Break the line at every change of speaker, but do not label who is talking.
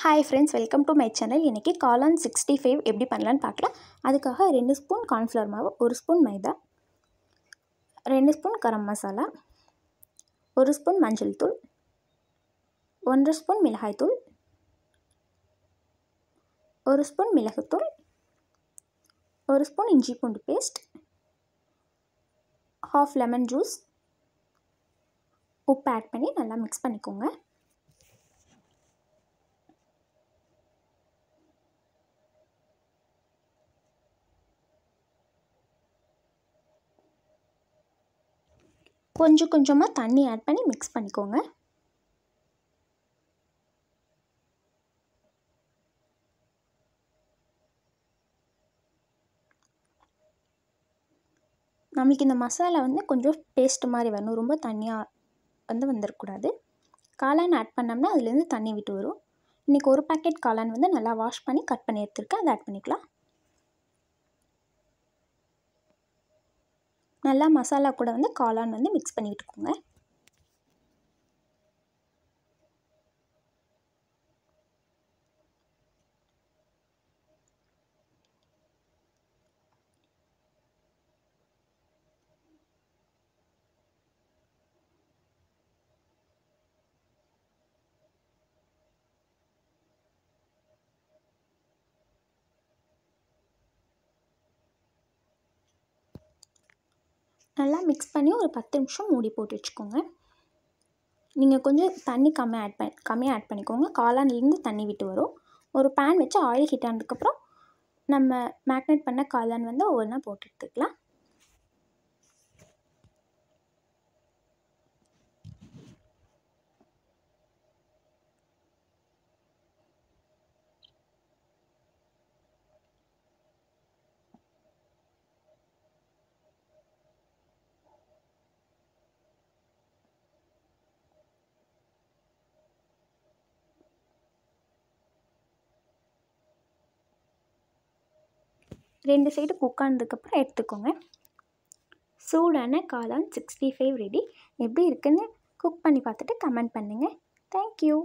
hi friends welcome to my channel இன்றைக்கி காளான் sixty five எப்படி பண்ணலான்னு பார்க்கலாம் அதுக்காக ரெண்டு ஸ்பூன் கார்ன்ஃப்ளவர் மாவு ஒரு ஸ்பூன் மைதா ரெண்டு ஸ்பூன் கரம் மசாலா ஒரு ஸ்பூன் மஞ்சள் தூள் ஒன்றரை ஸ்பூன் மிளகாய்த்தூள் ஒரு ஸ்பூன் மிளகுத்தூள் ஒரு ஸ்பூன் இஞ்சி பூண்டு பேஸ்ட் ஹாஃப் லெமன் ஜூஸ் உப்பு ஆட் பண்ணி நல்லா மிக்ஸ் பண்ணிக்கோங்க கொஞ்சம் கொஞ்சமாக தண்ணி ஆட் பண்ணி மிக்ஸ் பண்ணிக்கோங்க நம்மளுக்கு இந்த மசாலா வந்து கொஞ்சம் பேஸ்ட் மாதிரி வரணும் ரொம்ப தண்ணியாக வந்து வந்துடக்கூடாது காளான் ஆட் பண்ணோம்னா அதுலேருந்து தண்ணி விட்டு வரும் இன்றைக்கி ஒரு பேக்கெட் காளான் வந்து நல்லா வாஷ் பண்ணி கட் பண்ணி எடுத்துருக்கேன் அதை ஆட் பண்ணிக்கலாம் நல்லா மசாலா கூட வந்து காளான் வந்து மிக்ஸ் பண்ணிக்கிட்டுக்கோங்க நல்லா மிக்ஸ் பண்ணி ஒரு பத்து நிமிஷம் மூடி போட்டு வச்சுக்கோங்க நீங்கள் கொஞ்சம் தண்ணி கம்மியாக ஆட் பண்ணி கம்மியாக ஆட் பண்ணிக்கோங்க காளான்லேருந்து தண்ணி விட்டு வரும் ஒரு பேன் வச்சு ஆயில் ஹீட் ஆனதுக்கப்புறம் நம்ம மேக்னேட் பண்ண காளான் வந்து ஒவ்வொன்றா போட்டு எடுத்துக்கலாம் ரெண்டு சைடு குக் ஆனதுக்கப்புறம் எடுத்துக்கோங்க சூடான காளான் சிக்ஸ்டி ஃபைவ் ரெடி எப்படி இருக்குதுன்னு குக் பண்ணி பார்த்துட்டு கமெண்ட் பண்ணுங்கள் தேங்க்யூ